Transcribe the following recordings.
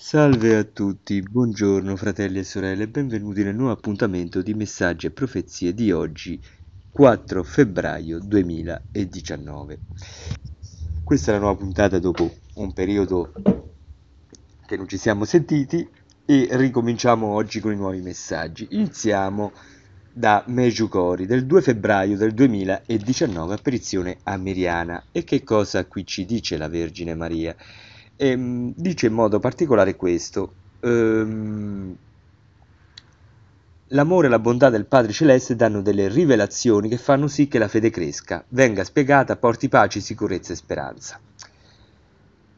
Salve a tutti, buongiorno fratelli e sorelle, benvenuti nel nuovo appuntamento di Messaggi e Profezie di oggi, 4 febbraio 2019. Questa è la nuova puntata dopo un periodo che non ci siamo sentiti e ricominciamo oggi con i nuovi messaggi. Iniziamo da Meju Cori del 2 febbraio del 2019, apparizione a E che cosa qui ci dice la Vergine Maria? e, ehm, dice in modo particolare questo. Ehm, L'amore e la bontà del Padre Celeste danno delle rivelazioni che fanno sì che la fede cresca, venga spiegata, porti pace, sicurezza e speranza.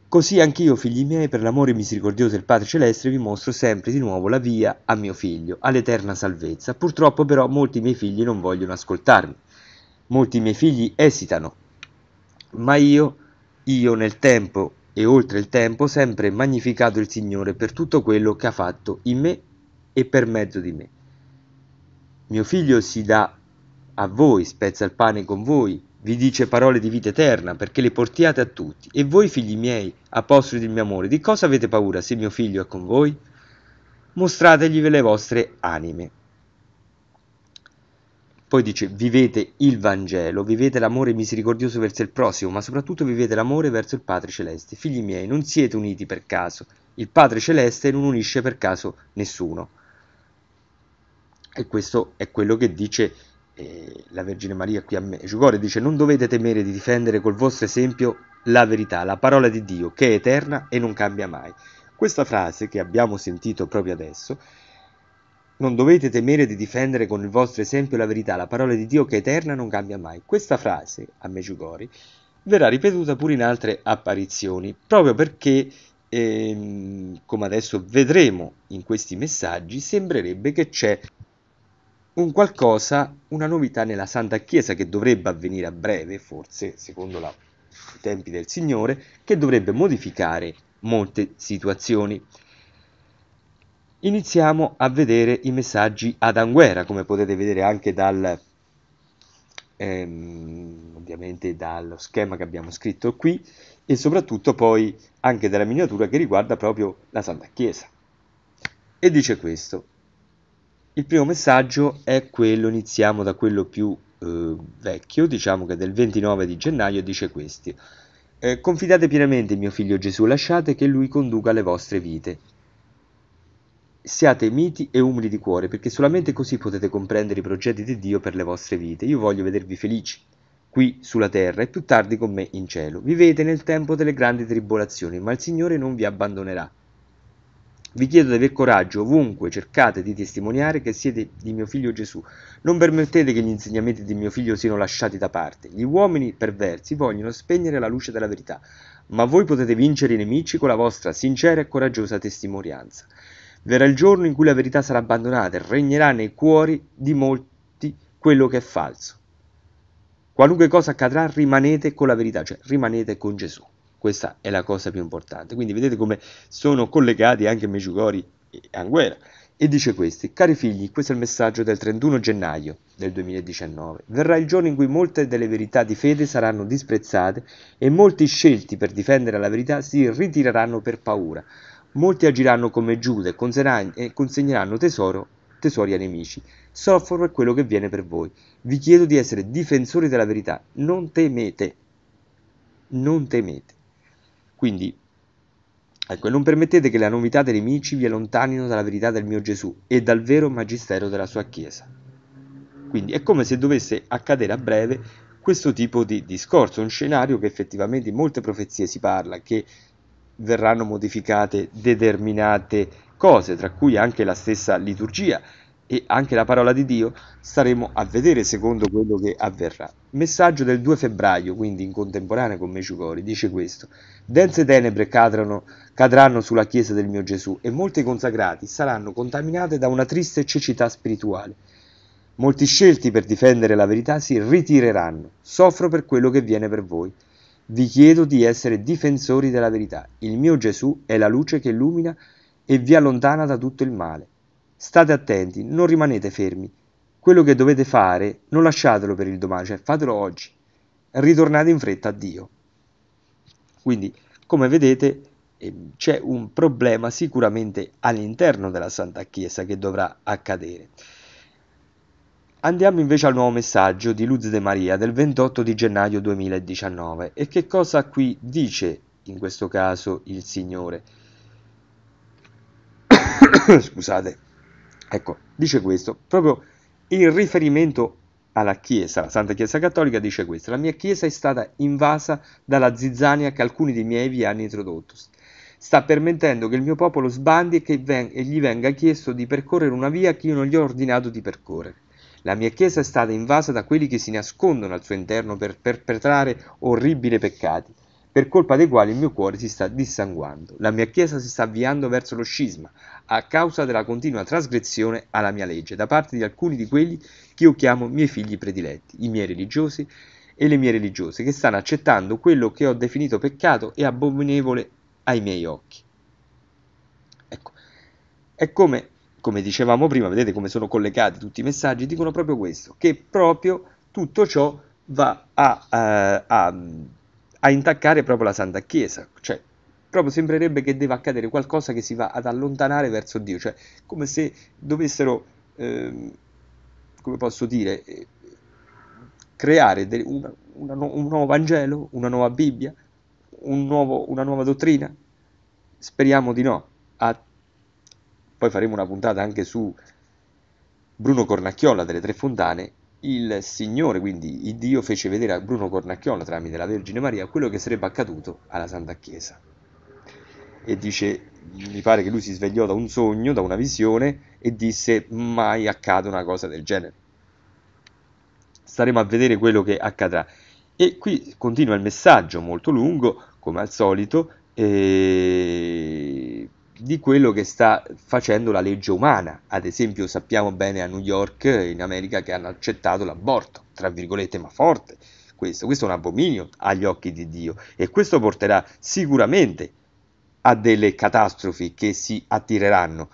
Così anch'io, figli miei, per l'amore misericordioso del Padre Celeste, vi mostro sempre di nuovo la via a mio figlio, all'eterna salvezza. Purtroppo però molti miei figli non vogliono ascoltarmi, molti miei figli esitano, ma io, io nel tempo e oltre il tempo sempre magnificato il Signore per tutto quello che ha fatto in me e per mezzo di me. Mio figlio si dà a voi, spezza il pane con voi, vi dice parole di vita eterna perché le portiate a tutti. E voi, figli miei, apostoli del mio amore, di cosa avete paura se mio figlio è con voi? Mostrategli le vostre anime. Poi dice vivete il Vangelo, vivete l'amore misericordioso verso il prossimo, ma soprattutto vivete l'amore verso il Padre Celeste. Figli miei, non siete uniti per caso. Il Padre Celeste non unisce per caso nessuno. E questo è quello che dice eh, la Vergine Maria qui a me. Giucore dice non dovete temere di difendere col vostro esempio la verità, la parola di Dio, che è eterna e non cambia mai. Questa frase che abbiamo sentito proprio adesso non dovete temere di difendere con il vostro esempio la verità, la parola di Dio che è eterna non cambia mai. Questa frase, a Meggiugori, verrà ripetuta pure in altre apparizioni, proprio perché, ehm, come adesso vedremo in questi messaggi, sembrerebbe che c'è un qualcosa, una novità nella Santa Chiesa che dovrebbe avvenire a breve, forse secondo la, i tempi del Signore, che dovrebbe modificare molte situazioni iniziamo a vedere i messaggi ad Anguera, come potete vedere anche dal, ehm, ovviamente dallo schema che abbiamo scritto qui e soprattutto poi anche dalla miniatura che riguarda proprio la Santa Chiesa. E dice questo, il primo messaggio è quello, iniziamo da quello più eh, vecchio, diciamo che del 29 di gennaio dice questo, eh, confidate pienamente in mio figlio Gesù, lasciate che lui conduca le vostre vite siate miti e umili di cuore, perché solamente così potete comprendere i progetti di Dio per le vostre vite. Io voglio vedervi felici qui sulla terra e più tardi con me in cielo. Vivete nel tempo delle grandi tribolazioni, ma il Signore non vi abbandonerà. Vi chiedo di aver coraggio ovunque cercate di testimoniare che siete di mio figlio Gesù. Non permettete che gli insegnamenti di mio figlio siano lasciati da parte. Gli uomini perversi vogliono spegnere la luce della verità, ma voi potete vincere i nemici con la vostra sincera e coraggiosa testimonianza. Verrà il giorno in cui la verità sarà abbandonata e regnerà nei cuori di molti quello che è falso. Qualunque cosa accadrà, rimanete con la verità, cioè rimanete con Gesù. Questa è la cosa più importante. Quindi vedete come sono collegati anche Meggiugori e Anguera. E dice questi, cari figli, questo è il messaggio del 31 gennaio del 2019. Verrà il giorno in cui molte delle verità di fede saranno disprezzate e molti scelti per difendere la verità si ritireranno per paura Molti agiranno come Giuda e consegneranno tesoro, tesori ai nemici. Soffro per quello che viene per voi. Vi chiedo di essere difensori della verità. Non temete. Non temete. Quindi, ecco, non permettete che la novità dei nemici vi allontanino dalla verità del mio Gesù e dal vero magistero della sua Chiesa. Quindi è come se dovesse accadere a breve questo tipo di discorso, un scenario che effettivamente in molte profezie si parla, che verranno modificate determinate cose, tra cui anche la stessa liturgia e anche la parola di Dio, staremo a vedere secondo quello che avverrà. Messaggio del 2 febbraio, quindi in contemporanea con Meciucori, dice questo: Dense tenebre cadranno, cadranno sulla chiesa del mio Gesù e molti consacrati saranno contaminati da una triste cecità spirituale. Molti scelti per difendere la verità si ritireranno. Soffro per quello che viene per voi. Vi chiedo di essere difensori della verità. Il mio Gesù è la luce che illumina e vi allontana da tutto il male. State attenti, non rimanete fermi. Quello che dovete fare non lasciatelo per il domani, cioè fatelo oggi. Ritornate in fretta a Dio. Quindi, come vedete, eh, c'è un problema sicuramente all'interno della Santa Chiesa che dovrà accadere. Andiamo invece al nuovo messaggio di Luz De Maria del 28 di gennaio 2019 e che cosa qui dice in questo caso il Signore? Scusate, ecco, dice questo, proprio in riferimento alla Chiesa, la Santa Chiesa Cattolica dice questo, la mia Chiesa è stata invasa dalla zizzania che alcuni dei miei vi hanno introdotto sta permettendo che il mio popolo sbandi e che ven- e gli venga chiesto di percorrere una via che io non gli ho ordinato di percorrere. La mia chiesa è stata invasa da quelli che si nascondono al suo interno per perpetrare orribili peccati, per colpa dei quali il mio cuore si sta dissanguando. La mia chiesa si sta avviando verso lo scisma, a causa della continua trasgressione alla mia legge, da parte di alcuni di quelli che io chiamo miei figli prediletti, i miei religiosi e le mie religiose, che stanno accettando quello che ho definito peccato e abominevole ai miei occhi. Ecco, è come come dicevamo prima, vedete come sono collegati tutti i messaggi, dicono proprio questo, che proprio tutto ciò va a, a, eh, a, a intaccare proprio la Santa Chiesa, cioè proprio sembrerebbe che deve accadere qualcosa che si va ad allontanare verso Dio, cioè come se dovessero, eh, come posso dire, eh, creare de- una, una un nuovo Vangelo, una nuova Bibbia, un nuovo, una nuova dottrina? Speriamo di no. A poi faremo una puntata anche su Bruno Cornacchiola delle Tre Fontane, il Signore, quindi il Dio, fece vedere a Bruno Cornacchiola tramite la Vergine Maria quello che sarebbe accaduto alla Santa Chiesa. E dice, mi pare che lui si svegliò da un sogno, da una visione, e disse mai accade una cosa del genere. Staremo a vedere quello che accadrà. E qui continua il messaggio molto lungo, come al solito. E di quello che sta facendo la legge umana. Ad esempio, sappiamo bene a New York, in America, che hanno accettato l'aborto, tra virgolette, ma forte. Questo, questo è un abominio agli occhi di Dio e questo porterà sicuramente a delle catastrofi che si attireranno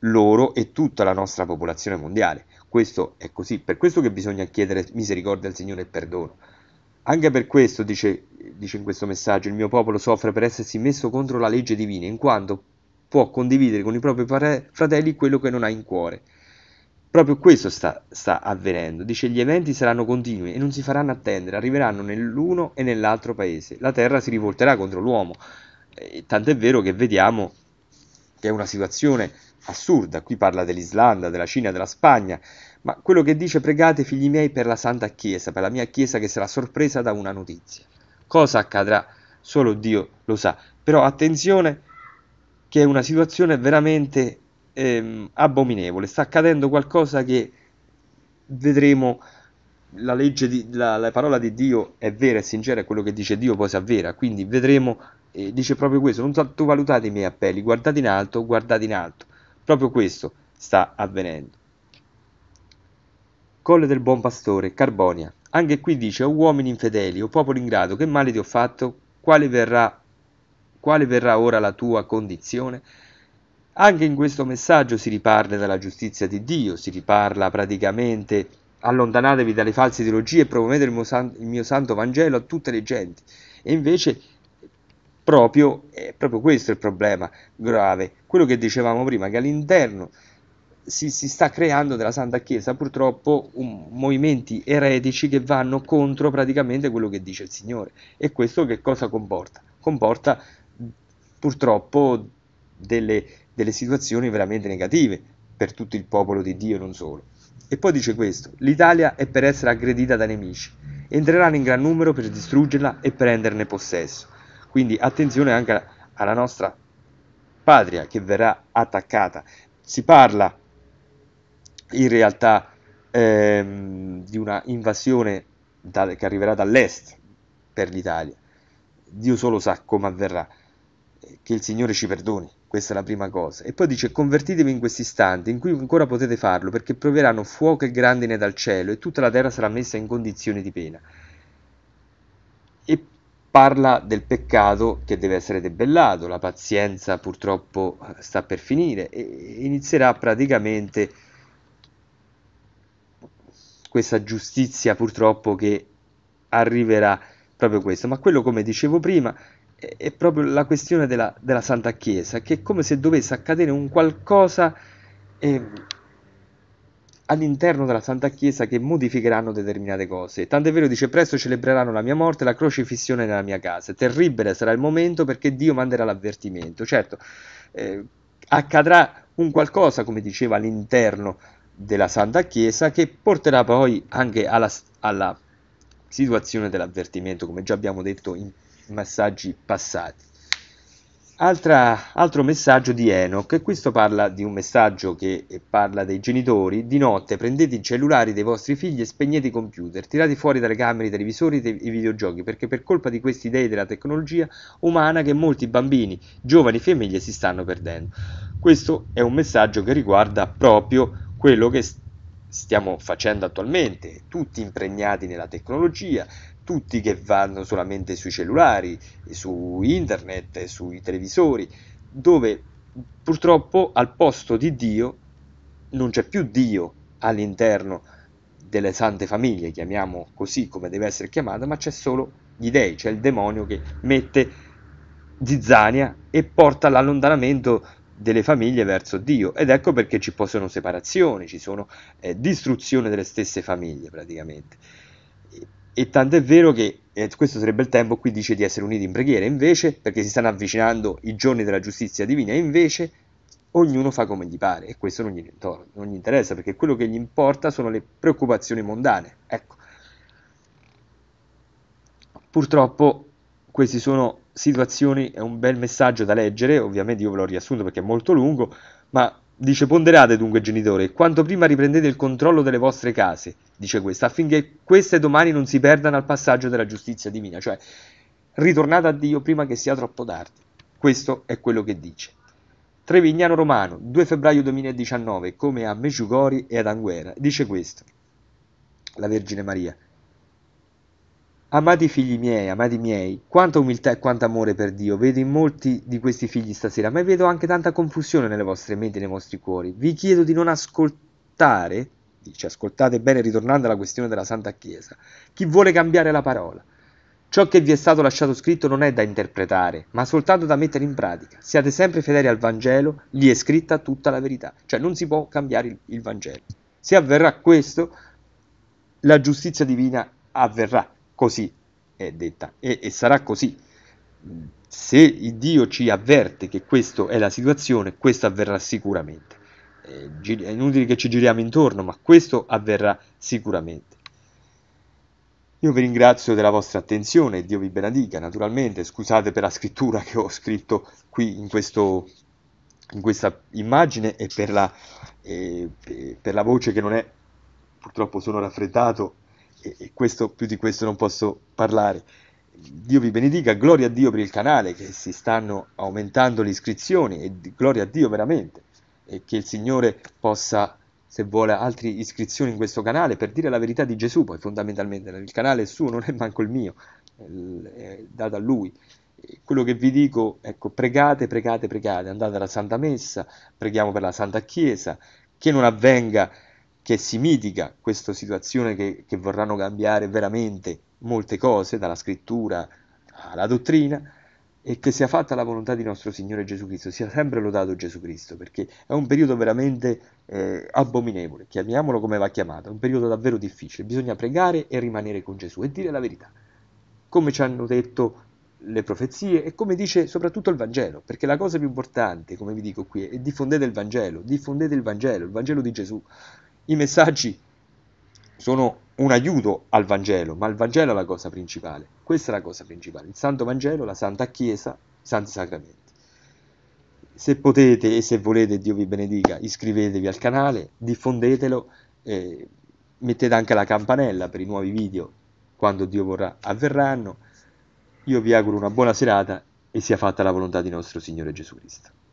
loro e tutta la nostra popolazione mondiale. Questo è così, per questo che bisogna chiedere misericordia al Signore e perdono. Anche per questo, dice, dice in questo messaggio, il mio popolo soffre per essersi messo contro la legge divina, in quanto può condividere con i propri fratelli quello che non ha in cuore. Proprio questo sta, sta avvenendo. Dice gli eventi saranno continui e non si faranno attendere, arriveranno nell'uno e nell'altro paese. La terra si rivolterà contro l'uomo. E tant'è vero che vediamo che è una situazione assurda. Qui parla dell'Islanda, della Cina, della Spagna. Ma quello che dice pregate figli miei per la Santa Chiesa, per la mia Chiesa che sarà sorpresa da una notizia. Cosa accadrà? Solo Dio lo sa. Però attenzione che è una situazione veramente ehm, abominevole. Sta accadendo qualcosa che vedremo. La, legge, di, la, la parola di Dio è vera e sincera, è quello che dice Dio poi si avvera. Quindi vedremo, eh, dice proprio questo: non sottovalutate i miei appelli, guardate in alto, guardate in alto. Proprio questo sta avvenendo. Colle del buon pastore, Carbonia. Anche qui dice: O uomini infedeli, o popolo ingrato, che male ti ho fatto? Quale verrà quale verrà ora la tua condizione? Anche in questo messaggio si riparla della giustizia di Dio, si riparla praticamente allontanatevi dalle false ideologie e promuovete il mio, san- il mio santo Vangelo a tutte le genti. E invece proprio, è proprio questo il problema grave, quello che dicevamo prima, che all'interno si, si, sta creando della Santa Chiesa purtroppo un, movimenti eretici che vanno contro praticamente quello che dice il Signore. E questo che cosa comporta? Comporta purtroppo delle, delle situazioni veramente negative per tutto il popolo di Dio e non solo. E poi dice questo, l'Italia è per essere aggredita da nemici, entreranno in gran numero per distruggerla e prenderne possesso. Quindi attenzione anche alla nostra patria che verrà attaccata. Si parla in realtà ehm, di una invasione da, che arriverà dall'est per l'Italia. Dio solo sa come avverrà che il Signore ci perdoni, questa è la prima cosa. E poi dice convertitevi in questi istanti in cui ancora potete farlo perché proveranno fuoco e grandine dal cielo e tutta la terra sarà messa in condizioni di pena. E parla del peccato che deve essere debellato, la pazienza purtroppo sta per finire e inizierà praticamente questa giustizia purtroppo che arriverà proprio questo. Ma quello come dicevo prima è proprio la questione della, della, Santa Chiesa, che è come se dovesse accadere un qualcosa eh, all'interno della Santa Chiesa che modificheranno determinate cose. Tant'è vero dice presto celebreranno la mia morte e la crocifissione nella mia casa. Terribile sarà il momento perché Dio manderà l'avvertimento. Certo, eh, accadrà un qualcosa, come diceva, all'interno della Santa Chiesa che porterà poi anche alla, alla situazione dell'avvertimento, come già abbiamo detto in messaggi passati. Altra, altro messaggio di Enoch, questo parla di un messaggio che parla dei genitori, di notte prendete i cellulari dei vostri figli e spegnete i computer, tirate fuori dalle camere i televisori e i videogiochi, perché per colpa di questi dei della tecnologia umana che molti bambini, giovani e famiglie si stanno perdendo. Questo è un messaggio che riguarda proprio quello che sta stiamo facendo attualmente, tutti impregnati nella tecnologia, tutti che vanno solamente sui cellulari, su internet, sui televisori, dove purtroppo al posto di Dio non c'è più Dio all'interno delle sante famiglie, chiamiamo così come deve essere chiamata, ma c'è solo gli dei, c'è il demonio che mette zizzania e porta all'allontanamento delle famiglie verso Dio ed ecco perché ci possono separazioni, ci sono eh, distruzione delle stesse famiglie praticamente. E, e tanto è vero che eh, questo sarebbe il tempo, qui dice di essere uniti in preghiera, invece perché si stanno avvicinando i giorni della giustizia divina, invece ognuno fa come gli pare e questo non gli, non gli interessa perché quello che gli importa sono le preoccupazioni mondane. Ecco. Purtroppo questi sono situazioni è un bel messaggio da leggere, ovviamente io ve l'ho riassunto perché è molto lungo, ma dice ponderate dunque genitore, quanto prima riprendete il controllo delle vostre case, dice questo, affinché queste domani non si perdano al passaggio della giustizia divina, cioè ritornate a Dio prima che sia troppo tardi. Questo è quello che dice. Trevignano Romano, 2 febbraio 2019, come a Meggiugori e ad Anguera, dice questo. La Vergine Maria, Amati figli miei, amati miei, quanta umiltà e quanto amore per Dio vedo in molti di questi figli stasera, ma vedo anche tanta confusione nelle vostre menti e nei vostri cuori. Vi chiedo di non ascoltare, dice ascoltate bene ritornando alla questione della Santa Chiesa, chi vuole cambiare la parola. Ciò che vi è stato lasciato scritto non è da interpretare, ma soltanto da mettere in pratica. Siate sempre fedeli al Vangelo, lì è scritta tutta la verità, cioè non si può cambiare il, il Vangelo. Se avverrà questo, la giustizia divina avverrà così è detta e, e sarà così. Se Dio ci avverte che questa è la situazione, questo avverrà sicuramente. Eh, è inutile che ci giriamo intorno, ma questo avverrà sicuramente. Io vi ringrazio della vostra attenzione, Dio vi benedica, naturalmente, scusate per la scrittura che ho scritto qui in, questo, in questa immagine e per la, eh, per la voce che non è, purtroppo sono raffreddato e, questo, più di questo non posso parlare. Dio vi benedica, gloria a Dio per il canale che si stanno aumentando le iscrizioni e gloria a Dio veramente e che il Signore possa, se vuole, altre iscrizioni in questo canale per dire la verità di Gesù, poi fondamentalmente il canale è suo, non è manco il mio, è dato a Lui. Quello che vi dico, ecco, pregate, pregate, pregate, andate alla Santa Messa, preghiamo per la Santa Chiesa, che non avvenga che si mitiga questa situazione che, che vorranno cambiare veramente molte cose, dalla scrittura alla dottrina, e che sia fatta la volontà di nostro Signore Gesù Cristo, sia sempre lodato Gesù Cristo, perché è un periodo veramente eh, abominevole, chiamiamolo come va chiamato, è un periodo davvero difficile, bisogna pregare e rimanere con Gesù e dire la verità, come ci hanno detto le profezie e come dice soprattutto il Vangelo, perché la cosa più importante, come vi dico qui, è diffondete il Vangelo, diffondete il Vangelo, il Vangelo di Gesù, i messaggi sono un aiuto al Vangelo, ma il Vangelo è la cosa principale. Questa è la cosa principale, il Santo Vangelo, la Santa Chiesa, i Santi Sacramenti. Se potete e se volete, Dio vi benedica, iscrivetevi al canale, diffondetelo, eh, mettete anche la campanella per i nuovi video quando Dio vorrà avverranno. Io vi auguro una buona serata e sia fatta la volontà di nostro Signore Gesù Cristo.